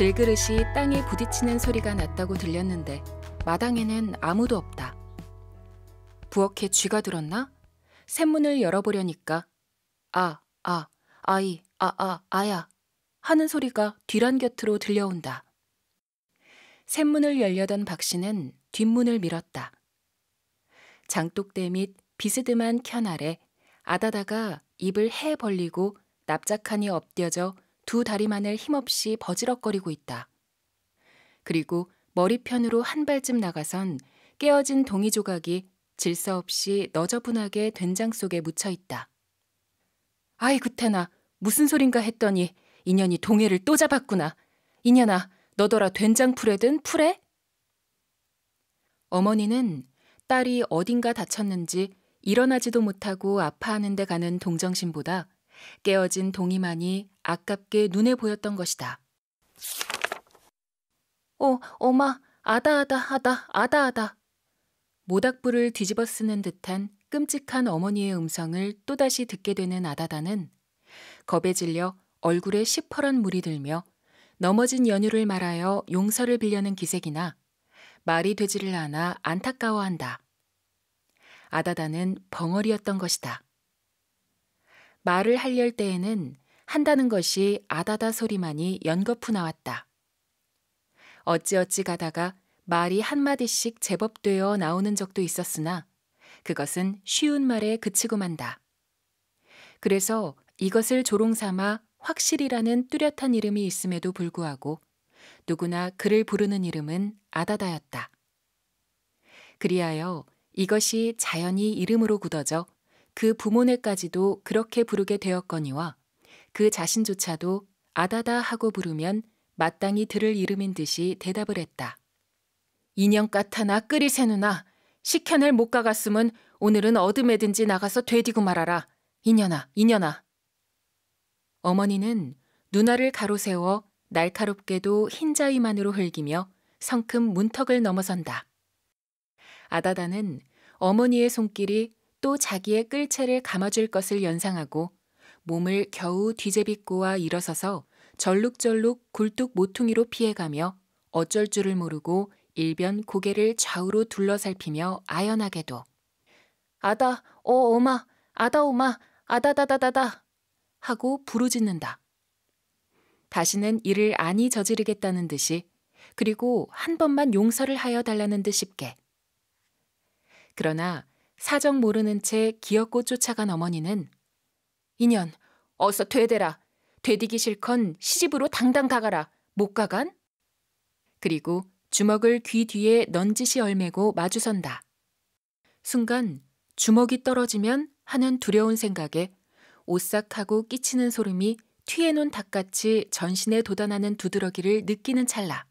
질그릇이 땅에 부딪히는 소리가 났다고 들렸는데 마당에는 아무도 없다. 부엌에 쥐가 들었나? 샘문을 열어보려니까 아, 아, 아이, 아, 아, 아야 하는 소리가 뒤란 곁으로 들려온다. 샘문을 열려던 박 씨는 뒷문을 밀었다. 장독대 및 비스듬한 켠 아래 아다다가 입을 해 벌리고 납작하니 엎드려져 두 다리만을 힘없이 버지럭거리고 있다. 그리고 머리편으로 한 발쯤 나가선 깨어진 동이 조각이 질서 없이 너저분하게 된장 속에 묻혀 있다. 아이 그태나 무슨 소린가 했더니 인연이 동해를 또 잡았구나. 인연아 너더라 된장풀에든 풀에? 어머니는 딸이 어딘가 다쳤는지 일어나지도 못하고 아파하는 데 가는 동정심보다 깨어진 동이만이 아깝게 눈에 보였던 것이다. 어, 엄마, 아다아다 하다, 아다아다. 모닥불을 뒤집어 쓰는 듯한 끔찍한 어머니의 음성을 또다시 듣게 되는 아다다는 겁에 질려 얼굴에 시퍼런 물이 들며 넘어진 연유를 말하여 용서를 빌려는 기색이나 말이 되지를 않아 안타까워한다. 아다다는 벙어리였던 것이다. 말을 할려할 때에는 한다는 것이 아다다 소리만이 연거푸 나왔다. 어찌어찌 가다가 말이 한마디씩 제법 되어 나오는 적도 있었으나 그것은 쉬운 말에 그치고 만다. 그래서 이것을 조롱삼아 확실이라는 뚜렷한 이름이 있음에도 불구하고 누구나 그를 부르는 이름은 아다다였다. 그리하여 이것이 자연히 이름으로 굳어져 그 부모네까지도 그렇게 부르게 되었거니와 그 자신조차도 아다다 하고 부르면 마땅히 들을 이름인 듯이 대답을 했다. 인형 까타나 끄리새누나 식혀낼 못 가갔음은 오늘은 어둠에든지 나가서 되디고 말아라. 인연아, 인연아. 어머니는 누나를 가로세워 날카롭게도 흰자위만으로 흘기며 성큼 문턱을 넘어선다. 아다다는 어머니의 손길이 또 자기의 끌채를 감아줄 것을 연상하고 몸을 겨우 뒤제비꼬와 일어서서 절룩절룩 굴뚝 모퉁이로 피해가며 어쩔 줄을 모르고 일변 고개를 좌우로 둘러살피며 아연하게도 아다 어엄마 아다 오마 아다다다다다 하고 부르짖는다. 다시는 이를 아니 저지르겠다는 듯이 그리고 한 번만 용서를 하여 달라는 듯 쉽게. 그러나 사정 모르는 채기어코 쫓아간 어머니는 인연 어서 되대라 되디기 실컨 시집으로 당당 가가라 못 가간 그리고 주먹을 귀 뒤에 넌지시 얼매고 마주선다. 순간 주먹이 떨어지면 하는 두려운 생각에 오싹하고 끼치는 소름이 튀어놓은 닭같이 전신에 돋아나는 두드러기를 느끼는 찰나.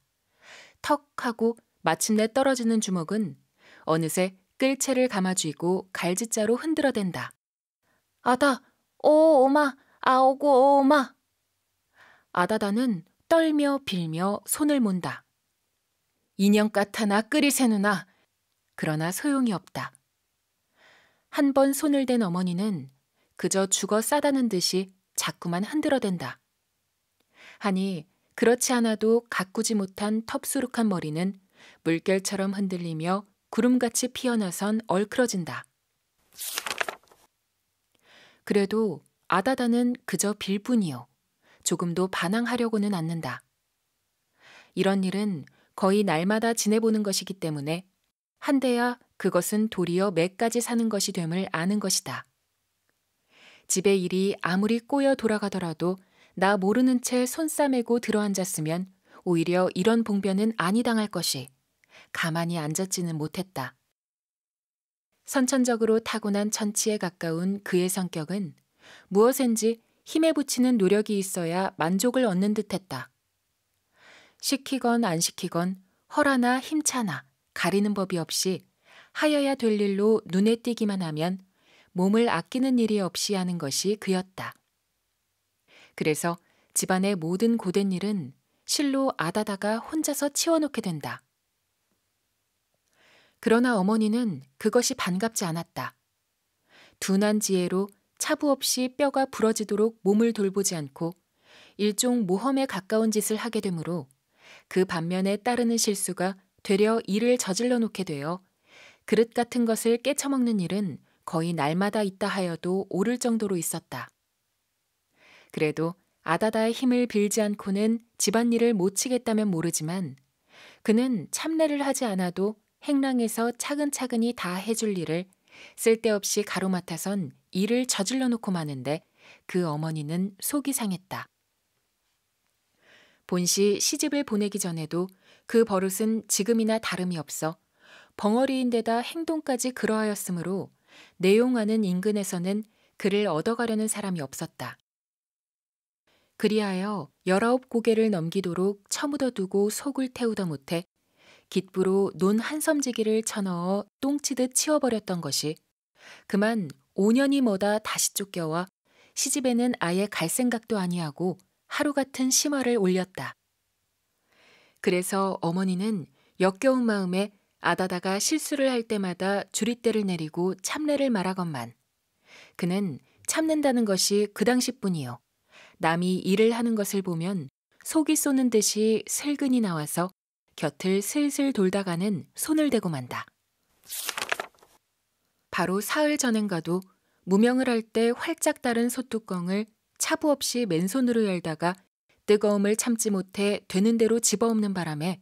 턱 하고 마침내 떨어지는 주먹은 어느새 끌채를 감아쥐고 갈짓자로 흔들어댄다. 아다, 오, 오마, 아오고, 오마. 아다다는 떨며 빌며 손을 몬다. 인형 까타나 끓이세 누나. 그러나 소용이 없다. 한 번 손을 댄 어머니는 그저 죽어 싸다는 듯이 자꾸만 흔들어댄다. 하니 그렇지 않아도 가꾸지 못한 텁수룩한 머리는 물결처럼 흔들리며 구름같이 피어나선 얼크러진다. 그래도 아다다는 그저 빌뿐이요. 조금도 반항하려고는 않는다. 이런 일은 거의 날마다 지내보는 것이기 때문에 한데야 그것은 도리어 맥까지 사는 것이 됨을 아는 것이다. 집에 일이 아무리 꼬여 돌아가더라도 나 모르는 채 손싸매고 들어앉았으면 오히려 이런 봉변은 아니 당할 것이 가만히 앉았지는 못했다. 선천적으로 타고난 천치에 가까운 그의 성격은 무엇인지 힘에 붙이는 노력이 있어야 만족을 얻는 듯했다. 시키건 안 시키건 허라나 힘차나 가리는 법이 없이 하여야 될 일로 눈에 띄기만 하면 몸을 아끼는 일이 없이 하는 것이 그였다. 그래서 집안의 모든 고된 일은 실로 아다다가 혼자서 치워놓게 된다. 그러나 어머니는 그것이 반갑지 않았다. 둔한 지혜로 차부 없이 뼈가 부러지도록 몸을 돌보지 않고 일종 모험에 가까운 짓을 하게 되므로 그 반면에 따르는 실수가 되려 일을 저질러 놓게 되어 그릇 같은 것을 깨쳐먹는 일은 거의 날마다 있다 하여도 오를 정도로 있었다. 그래도 아다다의 힘을 빌지 않고는 집안일을 못 치겠다면 모르지만 그는 참례를 하지 않아도 행랑에서 차근차근히 다 해줄 일을 쓸데없이 가로맡아선 일을 저질러 놓고 마는데 그 어머니는 속이 상했다. 본시 시집을 보내기 전에도 그 버릇은 지금이나 다름이 없어 벙어리인데다 행동까지 그러하였으므로 내용하는 인근에서는 그를 얻어가려는 사람이 없었다. 그리하여 열아홉 고개를 넘기도록 처묻어두고 속을 태우다 못해 깃부로 논 한섬지기를 쳐넣어 똥치듯 치워버렸던 것이 그만 5년이 뭐다 다시 쫓겨와 시집에는 아예 갈 생각도 아니하고 하루 같은 심화를 올렸다. 그래서 어머니는 역겨운 마음에 아다다가 실수를 할 때마다 주리대를 내리고 참례를 말하건만 그는 참는다는 것이 그 당시뿐이요. 남이 일을 하는 것을 보면 속이 쏘는 듯이 슬근이 나와서 곁을 슬슬 돌다가는 손을 대고 만다. 바로 사흘 전엔 가도 무명을 할 때 활짝 다른 소뚜껑을 차부 없이 맨손으로 열다가 뜨거움을 참지 못해 되는 대로 집어엎는 바람에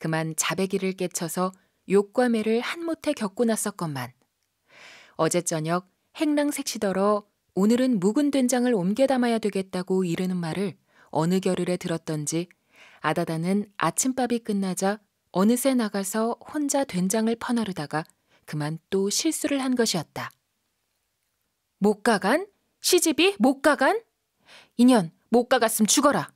그만 자배기를 깨쳐서 욕과 매를 한못해 겪고 났었건만 어제 저녁 행랑색 시더러 오늘은 묵은 된장을 옮겨 담아야 되겠다고 이르는 말을 어느 겨를에 들었던지 아다다는 아침밥이 끝나자 어느새 나가서 혼자 된장을 퍼나르다가 그만 또 실수를 한 것이었다. 못 가간? 시집이 못 가간? 인연, 못 가갔음 죽어라!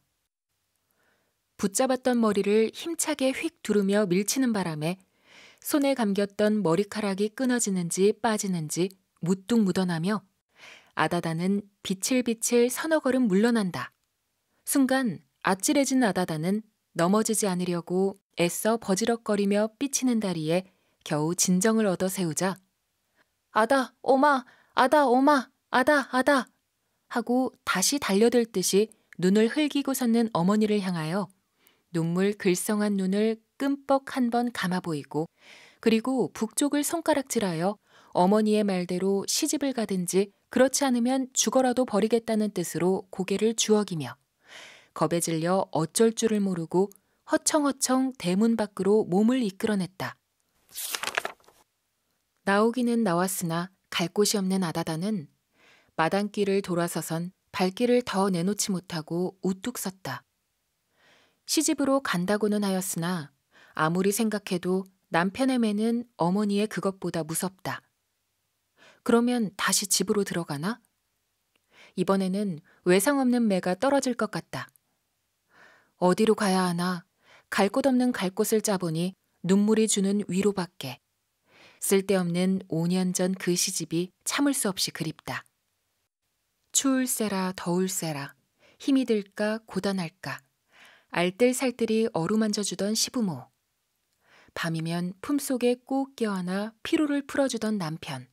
붙잡았던 머리를 힘차게 휙 두르며 밀치는 바람에 손에 감겼던 머리카락이 끊어지는지 빠지는지 무뚝 묻어나며 아다다는 비칠비칠 서너 걸음 물러난다. 순간 아찔해진 아다다는 넘어지지 않으려고 애써 버지럭거리며 삐치는 다리에 겨우 진정을 얻어 세우자 아다 오마 아다 오마 아다 아다 하고 다시 달려들 듯이 눈을 흘기고 섰는 어머니를 향하여 눈물 글썽한 눈을 끔뻑 한 번 감아 보이고 그리고 북쪽을 손가락질하여 어머니의 말대로 시집을 가든지 그렇지 않으면 죽어라도 버리겠다는 뜻으로 고개를 주어기며 겁에 질려 어쩔 줄을 모르고 허청허청 대문 밖으로 몸을 이끌어냈다. 나오기는 나왔으나 갈 곳이 없는 아다다는 마당길을 돌아서선 발길을 더 내놓지 못하고 우뚝 섰다. 시집으로 간다고는 하였으나 아무리 생각해도 남편의 매는 어머니의 그것보다 무섭다. 그러면 다시 집으로 들어가나? 이번에는 외상 없는 매가 떨어질 것 같다. 어디로 가야 하나 갈 곳 없는 갈 곳을 짜보니 눈물이 주는 위로밖에 쓸데없는 5년 전 그 시집이 참을 수 없이 그립다. 추울새라더울새라 힘이 들까 고단할까 알뜰살뜰히 어루만져주던 시부모 밤이면 품속에 꼭 껴안아 피로를 풀어주던 남편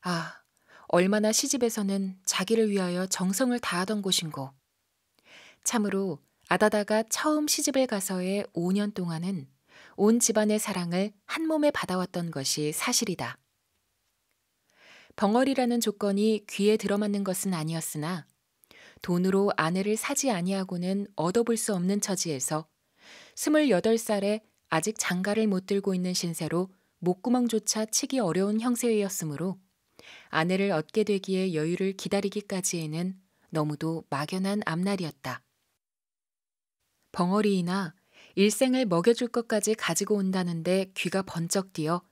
아 얼마나 시집에서는 자기를 위하여 정성을 다하던 곳인고 참으로 아다다가 처음 시집을 가서의 5년 동안은 온 집안의 사랑을 한 몸에 받아왔던 것이 사실이다. 벙어리라는 조건이 귀에 들어맞는 것은 아니었으나 돈으로 아내를 사지 아니하고는 얻어볼 수 없는 처지에서 28살에 아직 장가를 못 들고 있는 신세로 목구멍조차 치기 어려운 형세였으므로 아내를 얻게 되기에 여유를 기다리기까지에는 너무도 막연한 앞날이었다. 벙어리이나 일생을 먹여줄 것까지 가지고 온다는데 귀가 번쩍 뛰어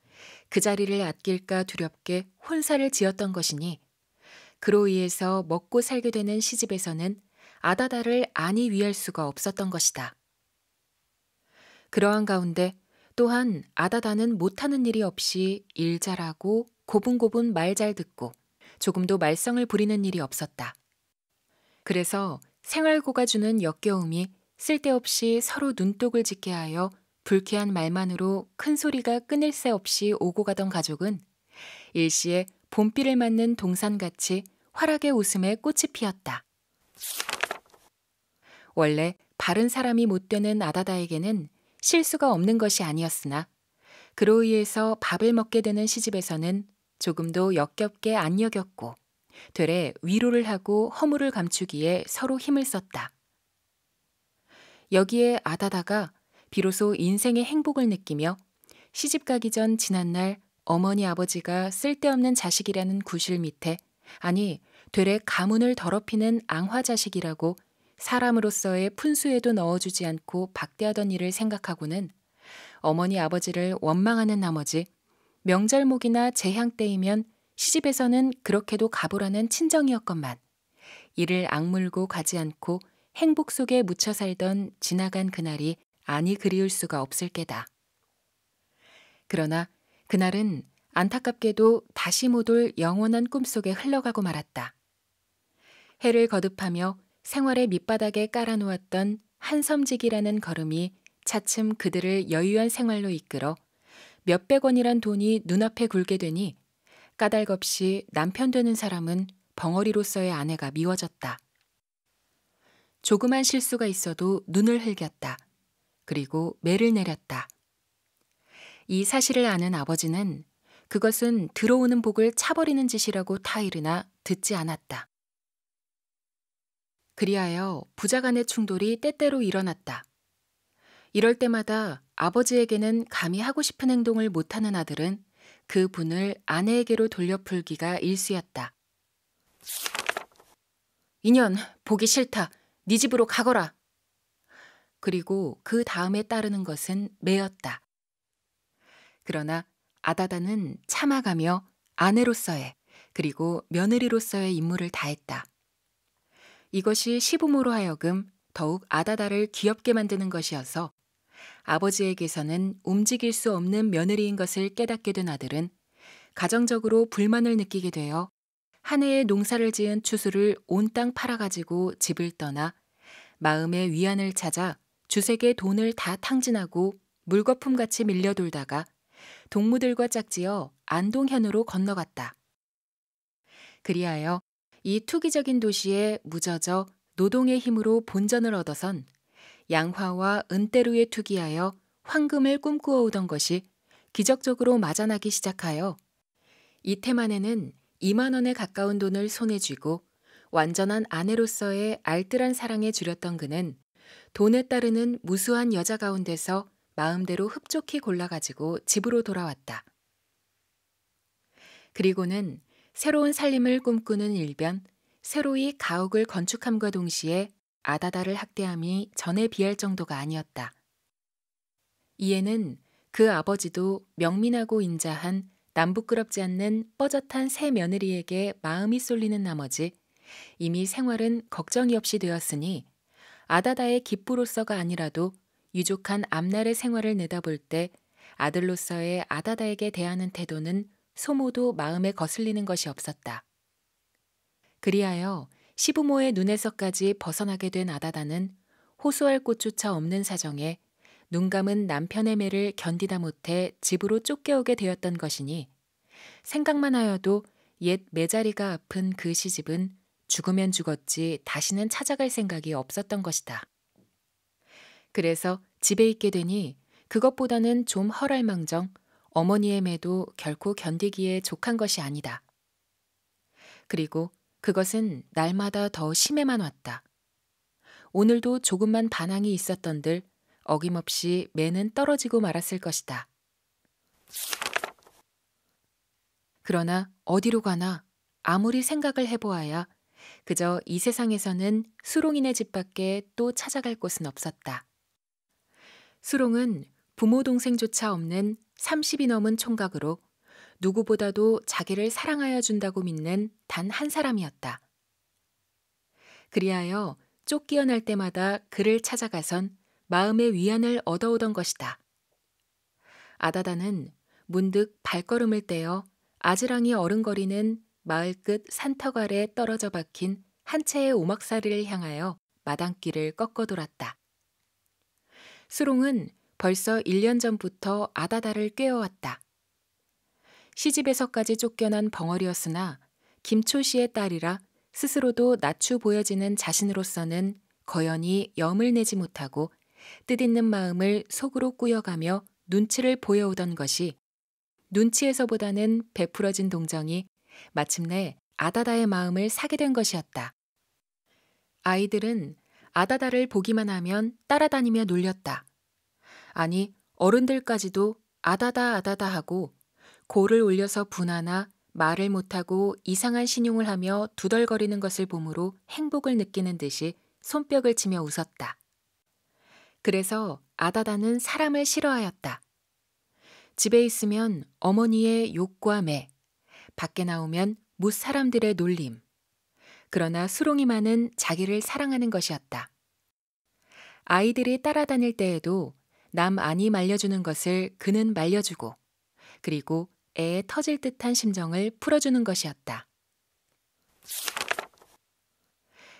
그 자리를 아낄까 두렵게 혼사를 지었던 것이니 그로 인해서 먹고 살게 되는 시집에서는 아다다를 안이 위할 수가 없었던 것이다. 그러한 가운데 또한 아다다는 못하는 일이 없이 일 잘하고 고분고분 말 잘 듣고 조금도 말썽을 부리는 일이 없었다. 그래서 생활고가 주는 역겨움이 쓸데없이 서로 눈독을 짓게 하여 불쾌한 말만으로 큰 소리가 끊을새 없이 오고 가던 가족은 일시에 봄비를 맞는 동산같이 활하게 웃음에 꽃이 피었다. 원래 바른 사람이 못 되는 아다다에게는 실수가 없는 것이 아니었으나 그로 인해서 밥을 먹게 되는 시집에서는 조금도 역겹게 안 여겼고 되레 위로를 하고 허물을 감추기에 서로 힘을 썼다. 여기에 아다다가 비로소 인생의 행복을 느끼며 시집 가기 전 지난날 어머니 아버지가 쓸데없는 자식이라는 구실 밑에 아니 되레 가문을 더럽히는 앙화 자식이라고 사람으로서의 푼수에도 넣어주지 않고 박대하던 일을 생각하고는 어머니 아버지를 원망하는 나머지 명절목이나 재향 때이면 시집에서는 그렇게도 가보라는 친정이었건만 이를 악물고 가지 않고 행복 속에 묻혀 살던 지나간 그날이 아니 그리울 수가 없을 게다. 그러나 그날은 안타깝게도 다시 못 올 영원한 꿈속에 흘러가고 말았다. 해를 거듭하며 생활의 밑바닥에 깔아놓았던 한섬지기라는 걸음이 차츰 그들을 여유한 생활로 이끌어 몇백 원이란 돈이 눈앞에 굴게 되니 까닭 없이 남편 되는 사람은 벙어리로서의 아내가 미워졌다. 조그만 실수가 있어도 눈을 흘겼다. 그리고 매를 내렸다. 이 사실을 아는 아버지는 그것은 들어오는 복을 차버리는 짓이라고 타이르나 듣지 않았다. 그리하여 부자 간의 충돌이 때때로 일어났다. 이럴 때마다 아버지에게는 감히 하고 싶은 행동을 못하는 아들은 그 분을 아내에게로 돌려풀기가 일쑤였다. 인연, 보기 싫다. 네 집으로 가거라. 그리고 그 다음에 따르는 것은 매였다. 그러나 아다다는 참아가며 아내로서의 그리고 며느리로서의 임무를 다했다. 이것이 시부모로 하여금 더욱 아다다를 귀엽게 만드는 것이어서 아버지에게서는 움직일 수 없는 며느리인 것을 깨닫게 된 아들은 가정적으로 불만을 느끼게 되어 한 해의 농사를 지은 추수를 온 땅 팔아가지고 집을 떠나 마음의 위안을 찾아 주색의 돈을 다 탕진하고 물거품같이 밀려돌다가 동무들과 짝지어 안동현으로 건너갔다. 그리하여 이 투기적인 도시에 무저져 노동의 힘으로 본전을 얻어선 양화와 은대루에 투기하여 황금을 꿈꾸어 오던 것이 기적적으로 맞아나기 시작하여 이태만에는 2만 원에 가까운 돈을 손에 쥐고 완전한 아내로서의 알뜰한 사랑에 줄였던 그는 돈에 따르는 무수한 여자 가운데서 마음대로 흡족히 골라가지고 집으로 돌아왔다. 그리고는 새로운 살림을 꿈꾸는 일변 새로이 가옥을 건축함과 동시에 아다다를 학대함이 전에 비할 정도가 아니었다. 이에는 그 아버지도 명민하고 인자한 남부끄럽지 않는 뻐젓한 새 며느리에게 마음이 쏠리는 나머지 이미 생활은 걱정이 없이 되었으니 아다다의 기쁘로서가 아니라도 유족한 앞날의 생활을 내다볼 때 아들로서의 아다다에게 대하는 태도는 소모도 마음에 거슬리는 것이 없었다. 그리하여 시부모의 눈에서까지 벗어나게 된 아다다는 호소할 곳조차 없는 사정에 눈 감은 남편의 매를 견디다 못해 집으로 쫓겨오게 되었던 것이니 생각만 하여도 옛 매자리가 아픈 그 시집은 죽으면 죽었지 다시는 찾아갈 생각이 없었던 것이다. 그래서 집에 있게 되니 그것보다는 좀 허랄망정 어머니의 매도 결코 견디기에 족한 것이 아니다. 그리고 그것은 날마다 더 심해만 왔다. 오늘도 조금만 반항이 있었던들 어김없이 매는 떨어지고 말았을 것이다. 그러나 어디로 가나 아무리 생각을 해보아야 그저 이 세상에서는 수롱이네 집 밖에 또 찾아갈 곳은 없었다. 수롱은 부모 동생조차 없는 30이 넘은 총각으로 누구보다도 자기를 사랑하여 준다고 믿는 단 한 사람이었다. 그리하여 쫓기어날 때마다 그를 찾아가선 마음의 위안을 얻어오던 것이다. 아다다는 문득 발걸음을 떼어 아지랑이 어른거리는 마을 끝 산턱 아래 떨어져 박힌 한 채의 오막사리를 향하여 마당길을 꺾어 돌았다. 수롱은 벌써 1년 전부터 아다다를 꿰어왔다. 시집에서까지 쫓겨난 벙어리였으나 김초 씨의 딸이라 스스로도 낮추 보여지는 자신으로서는 거연히 염을 내지 못하고 뜻있는 마음을 속으로 꾸여가며 눈치를 보여오던 것이 눈치에서보다는 베풀어진 동정이 마침내 아다다의 마음을 사게 된 것이었다. 아이들은 아다다를 보기만 하면 따라다니며 놀렸다. 아니, 어른들까지도 아다다 아다다 하고 고를 올려서 분하나 말을 못하고 이상한 신용을 하며 두덜거리는 것을 보므로 행복을 느끼는 듯이 손뼉을 치며 웃었다. 그래서 아다다는 사람을 싫어하였다. 집에 있으면 어머니의 욕과 매, 밖에 나오면 못 사람들의 놀림. 그러나 수롱이만은 자기를 사랑하는 것이었다. 아이들이 따라다닐 때에도 남 아니 말려주는 것을 그는 말려주고, 그리고 애의 터질 듯한 심정을 풀어주는 것이었다.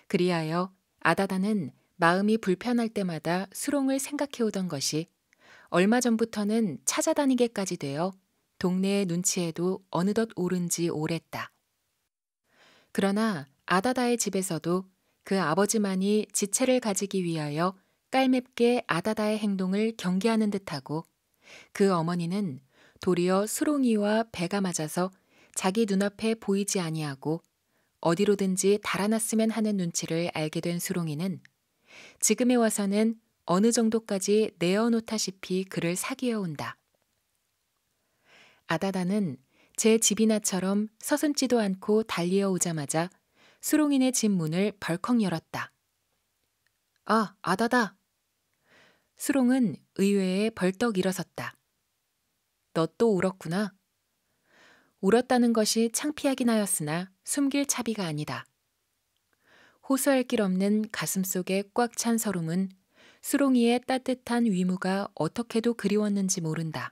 그리하여 아다다는 마음이 불편할 때마다 수롱을 생각해오던 것이 얼마 전부터는 찾아다니게까지 되어 동네의 눈치에도 어느덧 오른 지 오랬다. 그러나 아다다의 집에서도 그 아버지만이 지체를 가지기 위하여 깔맵게 아다다의 행동을 경계하는 듯하고 그 어머니는 도리어 수롱이와 배가 맞아서 자기 눈앞에 보이지 아니하고 어디로든지 달아났으면 하는 눈치를 알게 된 수롱이는 지금에 와서는 어느 정도까지 내어놓다시피 그를 사귀어 온다. 아다다는 제 집이나처럼 서슴지도 않고 달리어오자마자 수롱인의 집 문을 벌컥 열었다. 아, 아다다! 수롱은 의외에 벌떡 일어섰다. 너 또 울었구나. 울었다는 것이 창피하긴 하였으나 숨길 차비가 아니다. 호소할 길 없는 가슴 속에 꽉 찬 서름은 수롱이의 따뜻한 위무가 어떻게도 그리웠는지 모른다.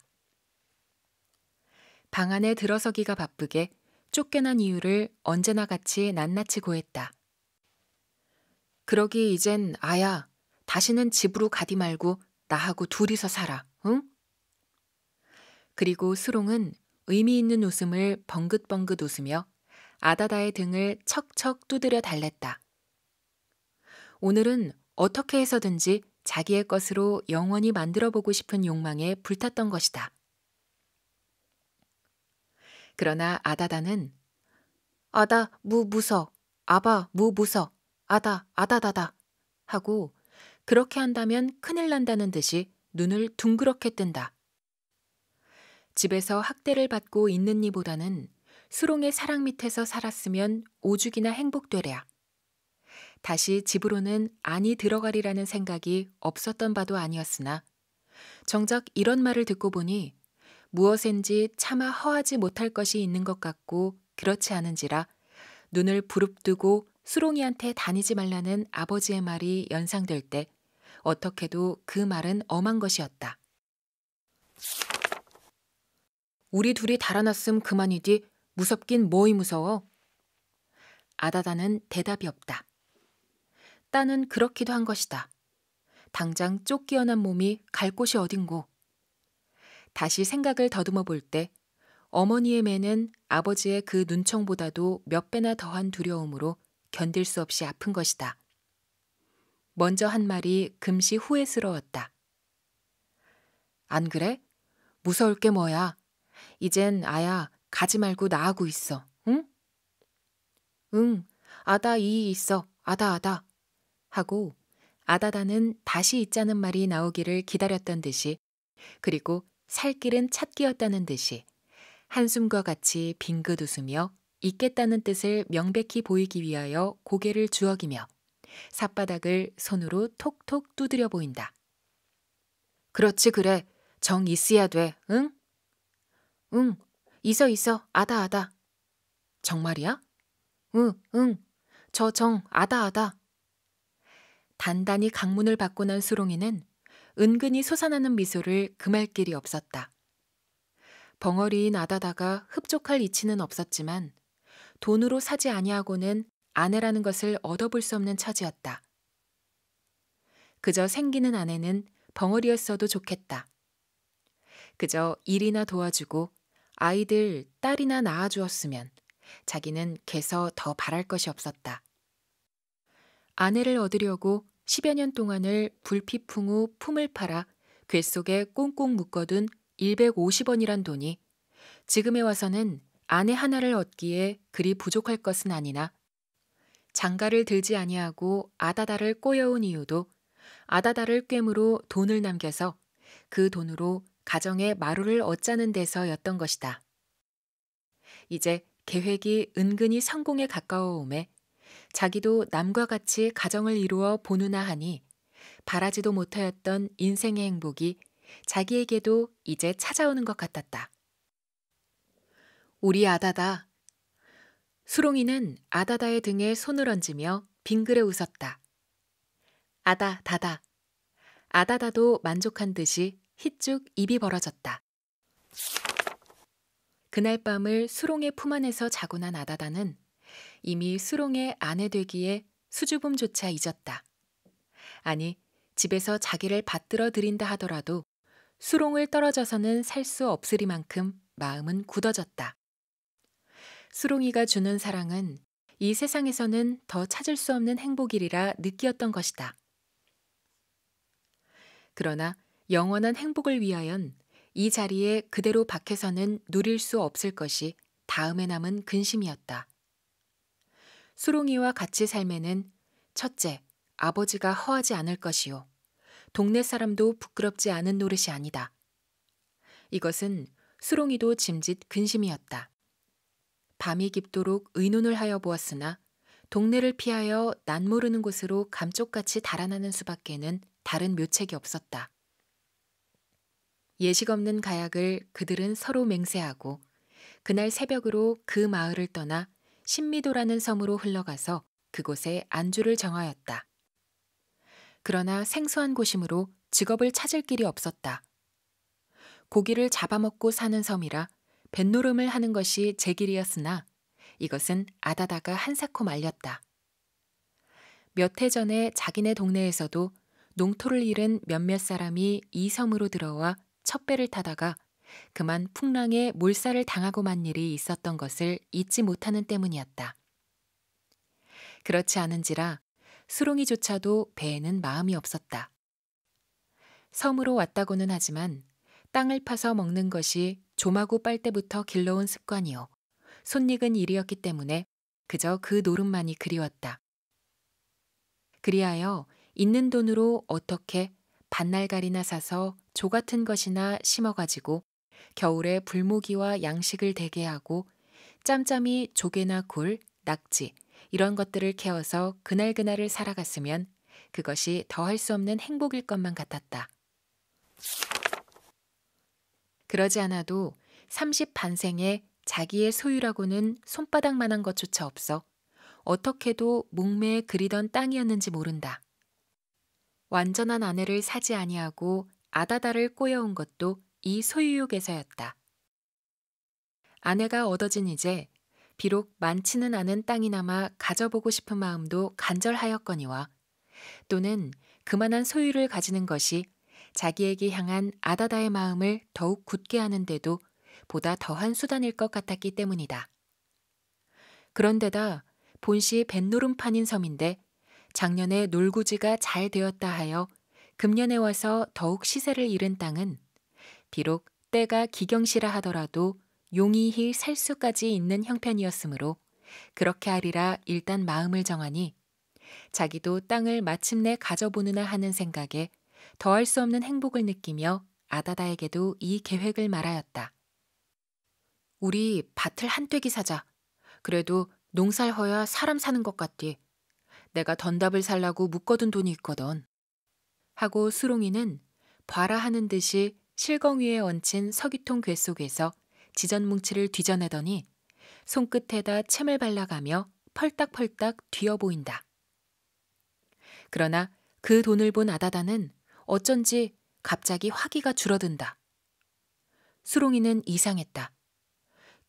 방 안에 들어서기가 바쁘게 쫓겨난 이유를 언제나 같이 낱낱이 고했다. 그러기 이젠 아야 다시는 집으로 가디 말고 나하고 둘이서 살아, 응? 그리고 수롱은 의미 있는 웃음을 벙긋벙긋 웃으며 아다다의 등을 척척 두드려 달랬다. 오늘은 어떻게 해서든지 자기의 것으로 영원히 만들어 보고 싶은 욕망에 불탔던 것이다. 그러나 아다다는 아다 무 무서 아바 무 무서 아다 아다다다 하고 그렇게 한다면 큰일 난다는 듯이 눈을 둥그렇게 뜬다. 집에서 학대를 받고 있는 이보다는 수롱의 사랑 밑에서 살았으면 오죽이나 행복되랴. 다시 집으로는 안이 들어가리라는 생각이 없었던 바도 아니었으나 정작 이런 말을 듣고 보니 무엇인지 차마 허하지 못할 것이 있는 것 같고 그렇지 않은지라 눈을 부릅뜨고 수롱이한테 다니지 말라는 아버지의 말이 연상될 때 어떻게도 그 말은 엄한 것이었다. 우리 둘이 달아났음 그만이지 무섭긴 뭐이 무서워. 아다다는 대답이 없다. 딸는 그렇기도 한 것이다. 당장 쫓기어난 몸이 갈 곳이 어딘고. 다시 생각을 더듬어 볼 때 어머니의 매는 아버지의 그눈총보다도몇 배나 더한 두려움으로 견딜 수 없이 아픈 것이다. 먼저 한 말이 금시 후회스러웠다. 안 그래? 무서울 게 뭐야? 이젠 아야 가지 말고 나하고 있어. 응? 응. 아다 이 있어. 아다 아다. 하고 아다다는 다시 있자는 말이 나오기를 기다렸던 듯이 그리고 살 길은 찾기였다는 듯이 한숨과 같이 빙긋 웃으며 있겠다는 뜻을 명백히 보이기 위하여 고개를 주어기며 삿바닥을 손으로 톡톡 두드려 보인다. 그렇지 그래. 정 있어야 돼. 응? 응. 있어 있어. 아다 아다. 정말이야? 응 응. 저 정 아다 아다. 단단히 강문을 받고 난 수롱이는 은근히 솟아나는 미소를 금할 길이 없었다. 벙어리인 아다다가 흡족할 이치는 없었지만 돈으로 사지 아니하고는 아내라는 것을 얻어볼 수 없는 처지였다. 그저 생기는 아내는 벙어리였어도 좋겠다. 그저 일이나 도와주고 아이들 딸이나 낳아주었으면 자기는 개서 더 바랄 것이 없었다. 아내를 얻으려고 10여 년 동안을 불피풍 후 품을 팔아 괴 속에 꽁꽁 묶어둔 150원이란 돈이 지금에 와서는 아내 하나를 얻기에 그리 부족할 것은 아니나 장가를 들지 아니하고 아다다를 꼬여온 이유도 아다다를 꿰므로 돈을 남겨서 그 돈으로 가정의 마루를 얻자는 데서였던 것이다. 이제 계획이 은근히 성공에 가까워옴에 자기도 남과 같이 가정을 이루어 보누나 하니 바라지도 못하였던 인생의 행복이 자기에게도 이제 찾아오는 것 같았다. 우리 아다다. 수롱이는 아다다의 등에 손을 얹으며 빙그레 웃었다. 아다, 다다. 아다다도 만족한 듯이 희쭉 입이 벌어졌다. 그날 밤을 수롱의 품 안에서 자고 난 아다다는 이미 수롱의 아내 되기에 수줍음조차 잊었다. 아니, 집에서 자기를 받들어 드린다 하더라도 수롱을 떨어져서는 살 수 없으리만큼 마음은 굳어졌다. 수롱이가 주는 사랑은 이 세상에서는 더 찾을 수 없는 행복이라 리 느끼었던 것이다. 그러나 영원한 행복을 위하연 이 자리에 그대로 박해서는 누릴 수 없을 것이 다음에 남은 근심이었다. 수롱이와 같이 삶에는 첫째, 아버지가 허하지 않을 것이요. 동네 사람도 부끄럽지 않은 노릇이 아니다. 이것은 수롱이도 짐짓 근심이었다. 밤이 깊도록 의논을 하여 보았으나 동네를 피하여 난 모르는 곳으로 감쪽같이 달아나는 수밖에는 다른 묘책이 없었다. 예식 없는 가약을 그들은 서로 맹세하고 그날 새벽으로 그 마을을 떠나 신미도라는 섬으로 흘러가서 그곳에 안주를 정하였다. 그러나 생소한 곳이므로 직업을 찾을 길이 없었다. 고기를 잡아먹고 사는 섬이라 뱃노름을 하는 것이 제 길이었으나 이것은 아다다가 한사코 말렸다. 몇 해 전에 자기네 동네에서도 농토를 잃은 몇몇 사람이 이 섬으로 들어와 첫 배를 타다가 그만 풍랑에 몰살을 당하고 만 일이 있었던 것을 잊지 못하는 때문이었다. 그렇지 않은지라 수롱이조차도 배에는 마음이 없었다. 섬으로 왔다고는 하지만 땅을 파서 먹는 것이 조마구 빨때부터 길러온 습관이요. 손익은 일이었기 때문에 그저 그 노름만이 그리웠다. 그리하여 있는 돈으로 어떻게 반날가리나 사서 조 같은 것이나 심어가지고 겨울에 불모기와 양식을 대게 하고 짬짬이 조개나 굴, 낙지 이런 것들을 캐어서 그날그날을 살아갔으면 그것이 더할 수 없는 행복일 것만 같았다. 그러지 않아도 30 반생에 자기의 소유라고는 손바닥만한 것조차 없어 어떻게도 목매에 그리던 땅이었는지 모른다. 완전한 아내를 사지 아니하고 아다다를 꼬여온 것도 이 소유욕에서였다. 아내가 얻어진 이제 비록 많지는 않은 땅이나마 가져보고 싶은 마음도 간절하였거니와 또는 그만한 소유를 가지는 것이 자기에게 향한 아다다의 마음을 더욱 굳게 하는데도 보다 더한 수단일 것 같았기 때문이다. 그런데다 본시 뱃노름판인 섬인데 작년에 놀구지가 잘 되었다 하여 금년에 와서 더욱 시세를 잃은 땅은 비록 때가 기경시라 하더라도 용이히 살수까지 있는 형편이었으므로 그렇게 하리라 일단 마음을 정하니 자기도 땅을 마침내 가져보느나 하는 생각에 더할 수 없는 행복을 느끼며 아다다에게도 이 계획을 말하였다. 우리 밭을 한때기 사자. 그래도 농사 허야 사람 사는 것 같디. 내가 던답을 살라고 묶어둔 돈이 있거든. 하고 수롱이는 봐라 하는 듯이 실겅위에 얹힌 서기통괴 속에서 지전뭉치를 뒤져내더니 손끝에다 쳨을 발라가며 펄딱펄딱 뒤어 보인다. 그러나 그 돈을 본 아다다는 어쩐지 갑자기 화기가 줄어든다. 수롱이는 이상했다.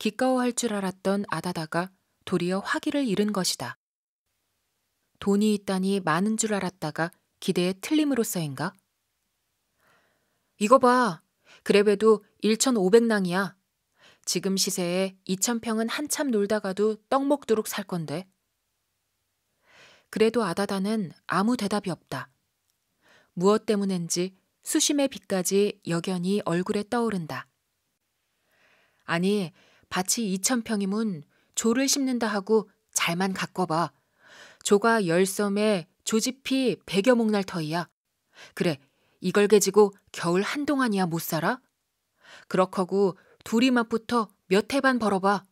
기꺼워할 줄 알았던 아다다가 도리어 화기를 잃은 것이다. 돈이 있다니 많은 줄 알았다가 기대에 틀림으로써인가 이거 봐. 그래봬도 1,500낭이야. 지금 시세에 2,000평은 한참 놀다가도 떡 먹도록 살 건데. 그래도 아다다는 아무 대답이 없다. 무엇 때문인지 수심의 빛까지 여견이 얼굴에 떠오른다. 아니, 밭이 2,000평이면 조를 심는다 하고 잘만 가꿔봐. 조가 열섬에 조지피 백여 목날 터이야. 그래, 이걸 개지고 겨울 한동안이야 못 살아? 그렇거고 둘이 맛부터 몇 해 반 벌어봐.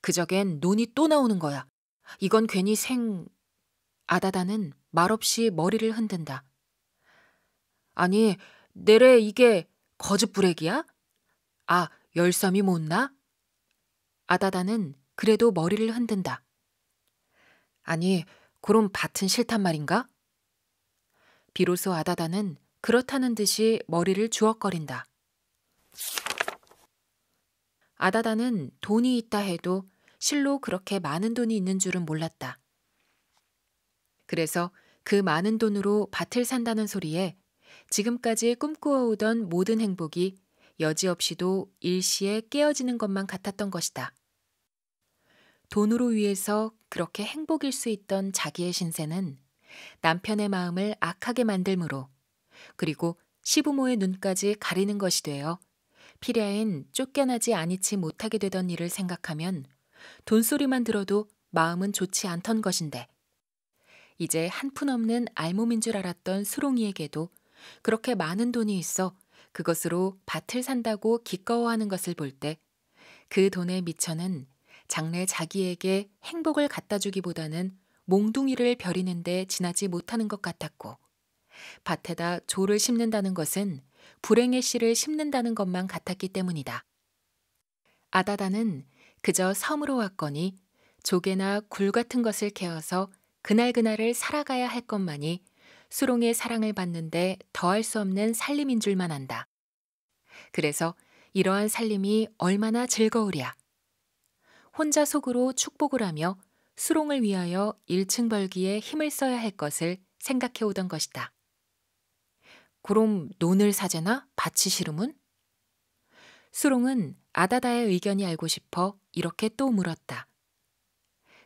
그저겐 논이 또 나오는 거야. 이건 괜히 생... 아다다는 말없이 머리를 흔든다. 아니, 내래 이게 거짓부렉이야? 아, 열섬이 못 나? 아다다는 그래도 머리를 흔든다. 아니, 그럼 밭은 싫단 말인가? 비로소 아다다는 그렇다는 듯이 머리를 주걱거린다. 아다다는 돈이 있다 해도 실로 그렇게 많은 돈이 있는 줄은 몰랐다. 그래서 그 많은 돈으로 밭을 산다는 소리에 지금까지 꿈꾸어오던 모든 행복이 여지없이도 일시에 깨어지는 것만 같았던 것이다. 돈으로 위해서 그렇게 행복일 수 있던 자기의 신세는 남편의 마음을 악하게 만들므로 그리고 시부모의 눈까지 가리는 것이 되어 피랴엔 쫓겨나지 아니치 못하게 되던 일을 생각하면 돈소리만 들어도 마음은 좋지 않던 것인데 이제 한 푼 없는 알몸인 줄 알았던 수롱이에게도 그렇게 많은 돈이 있어 그것으로 밭을 산다고 기꺼워하는 것을 볼 때 그 돈의 미처는 장래 자기에게 행복을 갖다 주기보다는 몽둥이를 벼리는데 지나지 못하는 것 같았고 밭에다 조를 심는다는 것은 불행의 씨를 심는다는 것만 같았기 때문이다. 아다다는 그저 섬으로 왔거니 조개나 굴 같은 것을 캐어서 그날그날을 살아가야 할 것만이 수롱의 사랑을 받는데 더할 수 없는 살림인 줄만 안다. 그래서 이러한 살림이 얼마나 즐거우랴. 혼자 속으로 축복을 하며 수롱을 위하여 일층 벌기에 힘을 써야 할 것을 생각해 오던 것이다. 그럼 논을 사재나 밭이 시름은? 수롱은 아다다의 의견이 알고 싶어 이렇게 또 물었다.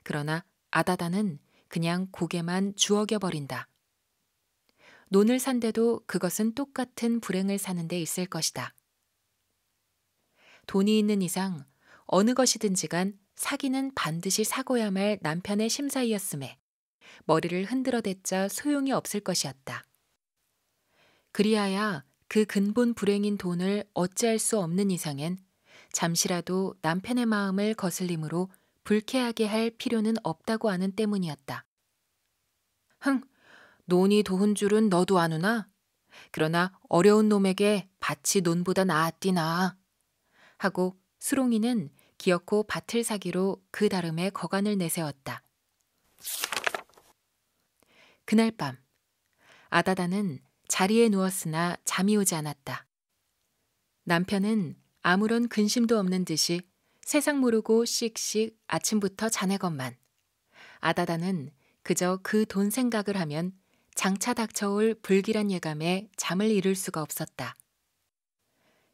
그러나 아다다는 그냥 고개만 주어겨 버린다. 논을 산데도 그것은 똑같은 불행을 사는 데 있을 것이다. 돈이 있는 이상 어느 것이든지 간 사기는 반드시 사고야 말 남편의 심사이었음에 머리를 흔들어댔자 소용이 없을 것이었다. 그리하야 그 근본 불행인 돈을 어찌할 수 없는 이상엔 잠시라도 남편의 마음을 거슬림으로 불쾌하게 할 필요는 없다고 하는 때문이었다. 흥, 논이 도운 줄은 너도 아누나? 그러나 어려운 놈에게 밭이 논보다 나았디나. 하고 수롱이는 기어코 밭을 사기로 그 다름에 거간을 내세웠다. 그날 밤 아다다는 자리에 누웠으나 잠이 오지 않았다. 남편은 아무런 근심도 없는 듯이 세상 모르고 씩씩 아침부터 자네것만. 아다다는 그저 그 돈 생각을 하면 장차 닥쳐올 불길한 예감에 잠을 이룰 수가 없었다.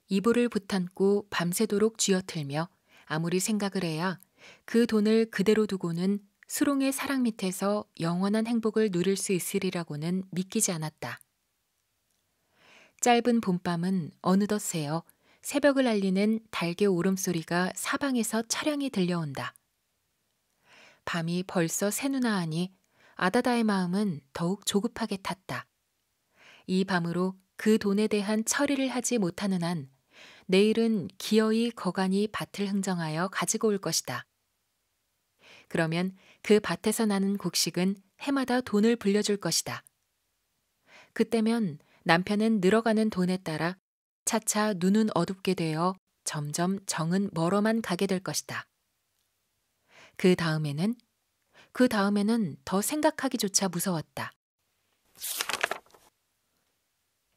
이불을 붙안고 밤새도록 쥐어틀며 아무리 생각을 해야 그 돈을 그대로 두고는 수롱의 사랑 밑에서 영원한 행복을 누릴 수 있으리라고는 믿기지 않았다. 짧은 봄밤은 어느덧 새어 새벽을 알리는 달개 울음소리가 사방에서 차량이 들려온다. 밤이 벌써 새누나 하니 아다다의 마음은 더욱 조급하게 탔다. 이 밤으로 그 돈에 대한 처리를 하지 못하는 한 내일은 기어이 거간이 밭을 흥정하여 가지고 올 것이다. 그러면 그 밭에서 나는 곡식은 해마다 돈을 불려줄 것이다. 그때면 남편은 늘어가는 돈에 따라 차차 눈은 어둡게 되어 점점 정은 멀어만 가게 될 것이다. 그 다음에는 그 다음에는 더 생각하기조차 무서웠다.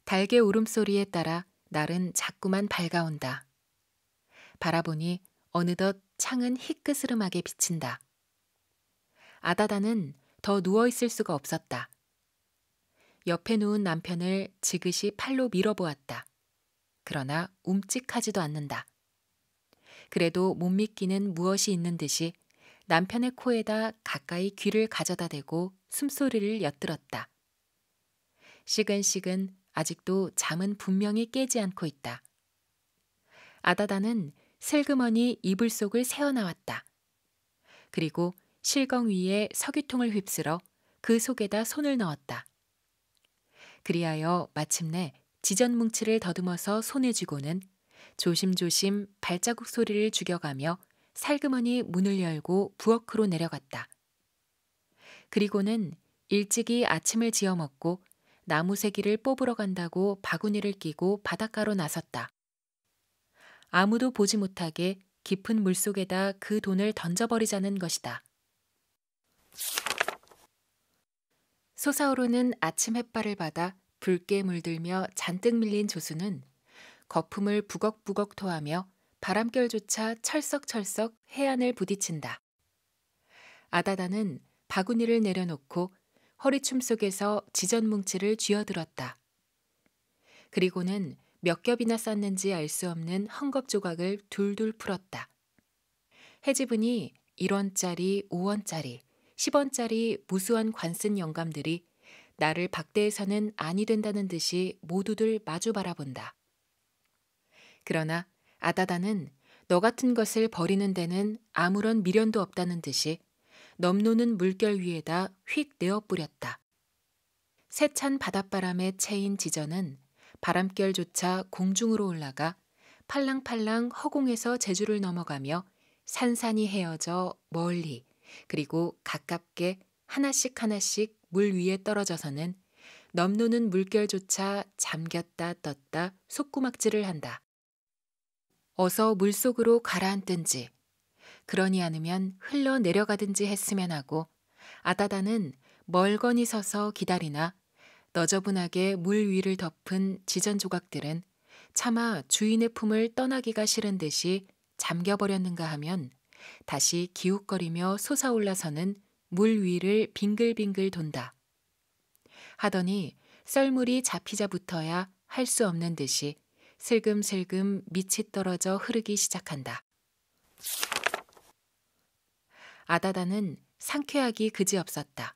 달개 울음소리에 따라 날은 자꾸만 밝아온다. 바라보니 어느덧 창은 희끄스름하게 비친다. 아다다는 더 누워있을 수가 없었다. 옆에 누운 남편을 지그시 팔로 밀어보았다. 그러나 움직하지도 않는다. 그래도 못 믿기는 무엇이 있는 듯이 남편의 코에다 가까이 귀를 가져다 대고 숨소리를 엿들었다. 시근시근 아직도 잠은 분명히 깨지 않고 있다. 아다다는 슬그머니 이불 속을 새어나왔다. 그리고 실검 위에 석유통을 휩쓸어 그 속에다 손을 넣었다. 그리하여 마침내 지전 뭉치를 더듬어서 손에 쥐고는 조심조심 발자국 소리를 죽여가며 살그머니 문을 열고 부엌으로 내려갔다. 그리고는 일찍이 아침을 지어 먹고 나무새기를 뽑으러 간다고 바구니를 끼고 바닷가로 나섰다. 아무도 보지 못하게 깊은 물속에다 그 돈을 던져버리자는 것이다. 소사오로는 아침 햇발을 받아 붉게 물들며 잔뜩 밀린 조수는 거품을 부걱부걱 토하며 바람결조차 철썩철썩 해안을 부딪친다. 아다다는 바구니를 내려놓고 허리춤 속에서 지전뭉치를 쥐어들었다. 그리고는 몇 겹이나 쌌는지 알 수 없는 헝겊 조각을 둘둘 풀었다. 해지분이 1원짜리, 5원짜리, 10원짜리 무수한 관쓴 영감들이 나를 박대해서는 아니 된다는 듯이 모두들 마주 바라본다. 그러나 아다다는 너 같은 것을 버리는 데는 아무런 미련도 없다는 듯이 넘노는 물결 위에다 휙 내어 뿌렸다. 세찬 바닷바람에 채인 지전은 바람결조차 공중으로 올라가 팔랑팔랑 허공에서 제주를 넘어가며 산산이 헤어져 멀리 그리고 가깝게 하나씩 하나씩 물 위에 떨어져서는 넘노는 물결조차 잠겼다 떴다 속구막질을 한다. 어서 물속으로 가라앉든지 그러니 않으면 흘러 내려가든지 했으면 하고 아다다는 멀거니 서서 기다리나 너저분하게 물 위를 덮은 지전 조각들은 차마 주인의 품을 떠나기가 싫은 듯이 잠겨버렸는가 하면 다시 기웃거리며 솟아올라서는 물 위를 빙글빙글 돈다. 하더니 썰물이 잡히자부터야 할 수 없는 듯이 슬금슬금 밑이 떨어져 흐르기 시작한다. 아다다는 상쾌하기 그지없었다.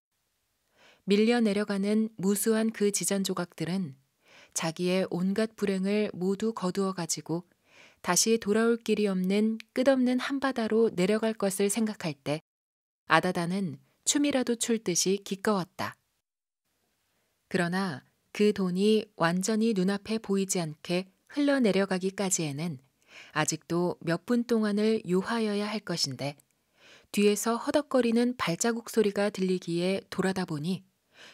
밀려 내려가는 무수한 그 지전 조각들은 자기의 온갖 불행을 모두 거두어 가지고 다시 돌아올 길이 없는 끝없는 한바다로 내려갈 것을 생각할 때 아다다는 춤이라도 출 듯이 기꺼웠다. 그러나 그 돈이 완전히 눈앞에 보이지 않게 흘러내려가기까지에는 아직도 몇 분 동안을 요하여야 할 것인데 뒤에서 허덕거리는 발자국 소리가 들리기에 돌아다 보니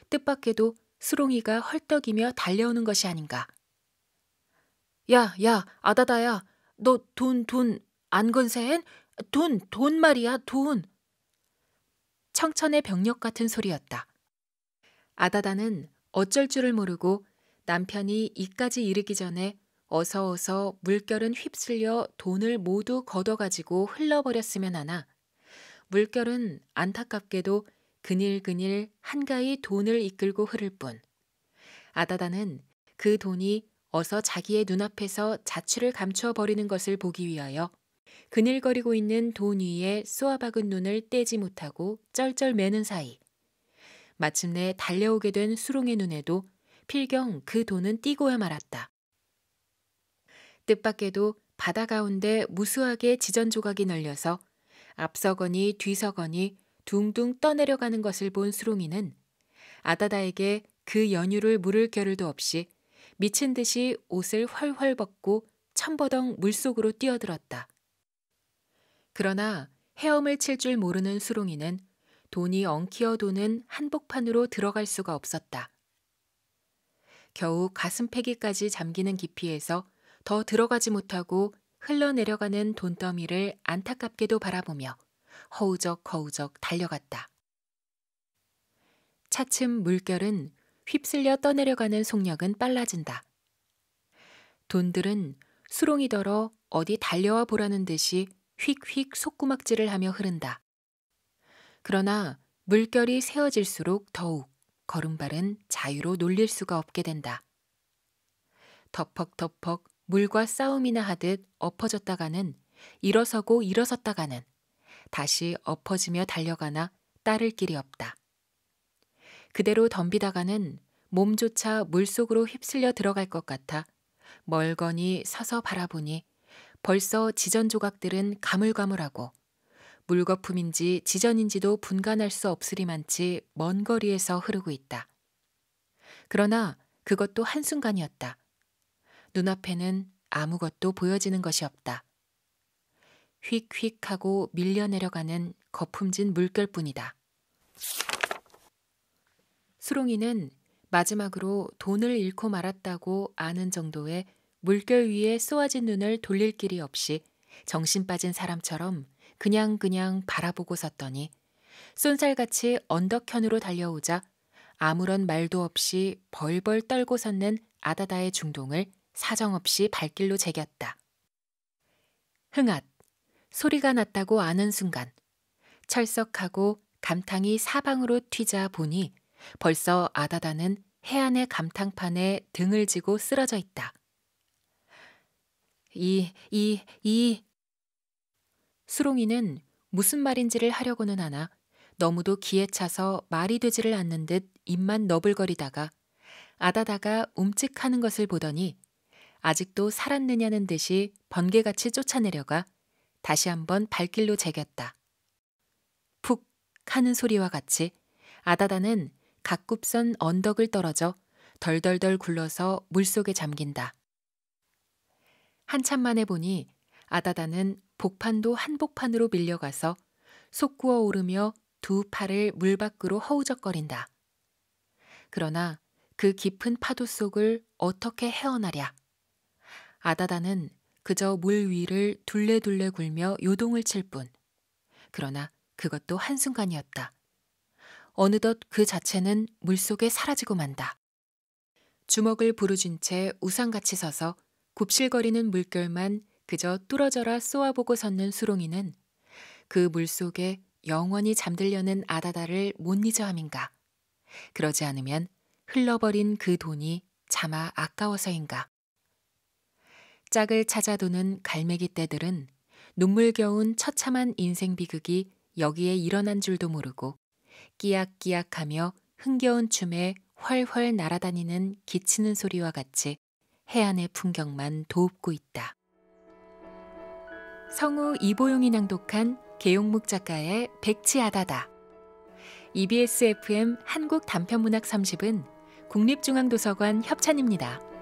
뜻밖에도 수롱이가 헐떡이며 달려오는 것이 아닌가. 야, 야, 아다다야, 너 돈, 돈, 안 건세엔? 돈, 돈 말이야, 돈. 청천의 병력 같은 소리였다. 아다다는 어쩔 줄을 모르고 남편이 이까지 이르기 전에 어서 어서 물결은 휩쓸려 돈을 모두 걷어가지고 흘러버렸으면 하나 물결은 안타깝게도 그닐그닐 한가히 돈을 이끌고 흐를 뿐 아다다는 그 돈이 어서 자기의 눈앞에서 자취를 감추어 버리는 것을 보기 위하여 그늘거리고 있는 돈 위에 쏘아박은 눈을 떼지 못하고 쩔쩔 매는 사이 마침내 달려오게 된 수롱의 눈에도 필경 그 돈은 띄고야 말았다. 뜻밖에도 바다 가운데 무수하게 지전 조각이 널려서 앞서거니 뒤서거니 둥둥 떠내려가는 것을 본 수롱이는 아다다에게 그 연유를 물을 겨를도 없이 미친 듯이 옷을 훨훨 벗고 첨버덩 물속으로 뛰어들었다. 그러나 헤엄을 칠 줄 모르는 수롱이는 돈이 엉키어 도는 한복판으로 들어갈 수가 없었다. 겨우 가슴패기까지 잠기는 깊이에서 더 들어가지 못하고 흘러내려가는 돈더미를 안타깝게도 바라보며 허우적 거우적 달려갔다. 차츰 물결은 휩쓸려 떠내려가는 속력은 빨라진다. 돈들은 수롱이 더러 어디 달려와 보라는 듯이 휙휙 속구막질을 하며 흐른다. 그러나 물결이 세어질수록 더욱 걸음발은 자유로 놀릴 수가 없게 된다. 덮퍽덮퍽 물과 싸움이나 하듯 엎어졌다가는 일어서고 일어섰다가는 다시 엎어지며 달려가나 따를 길이 없다. 그대로 덤비다가는 몸조차 물속으로 휩쓸려 들어갈 것 같아 멀거니 서서 바라보니 벌써 지전 조각들은 가물가물하고 물거품인지 지전인지도 분간할 수 없으리만치 먼 거리에서 흐르고 있다. 그러나 그것도 한순간이었다. 눈앞에는 아무것도 보여지는 것이 없다. 휙휙 하고 밀려 내려가는 거품진 물결뿐이다. 수롱이는 마지막으로 돈을 잃고 말았다고 아는 정도의 물결 위에 쏘아진 눈을 돌릴 길이 없이 정신 빠진 사람처럼 그냥 그냥 바라보고 섰더니 쏜살같이 언덕현으로 달려오자 아무런 말도 없이 벌벌 떨고 섰는 아다다의 중동을 사정없이 발길로 제겼다. 흥앗, 소리가 났다고 아는 순간 철석하고 감탕이 사방으로 튀자 보니 벌써 아다다는 해안의 감탕판에 등을 지고 쓰러져 있다. 이, 이, 이. 수롱이는 무슨 말인지를 하려고는 하나 너무도 기에 차서 말이 되지를 않는 듯 입만 너불거리다가 아다다가 움직하는 것을 보더니 아직도 살았느냐는 듯이 번개같이 쫓아내려가 다시 한번 발길로 재겼다. 푹 하는 소리와 같이 아다다는 각굽선 언덕을 떨어져 덜덜덜 굴러서 물속에 잠긴다. 한참 만에 보니 아다다는 복판도 한복판으로 밀려가서 솟구어 오르며 두 팔을 물 밖으로 허우적거린다. 그러나 그 깊은 파도 속을 어떻게 헤어나랴. 아다다는 그저 물 위를 둘레둘레 굴며 요동을 칠 뿐. 그러나 그것도 한순간이었다. 어느덧 그 자체는 물속에 사라지고 만다. 주먹을 부르진 채 우상같이 서서 곱실거리는 물결만 그저 뚫어져라 쏘아보고 섰는 수롱이는 그 물속에 영원히 잠들려는 아다다를 못 잊어 함인가. 그러지 않으면 흘러버린 그 돈이 차마 아까워서인가. 짝을 찾아 도는 갈매기 떼들은 눈물겨운 처참한 인생 비극이 여기에 일어난 줄도 모르고 끼약끼약하며 흥겨운 춤에 훨훨 날아다니는 기치는 소리와 같이 해안의 풍경만 도고 있다. 성우 이보용이 낭독한 계용묵 작가의 백치아다다. EBS FM 한국 단편문학 30은 국립중앙도서관 협찬입니다.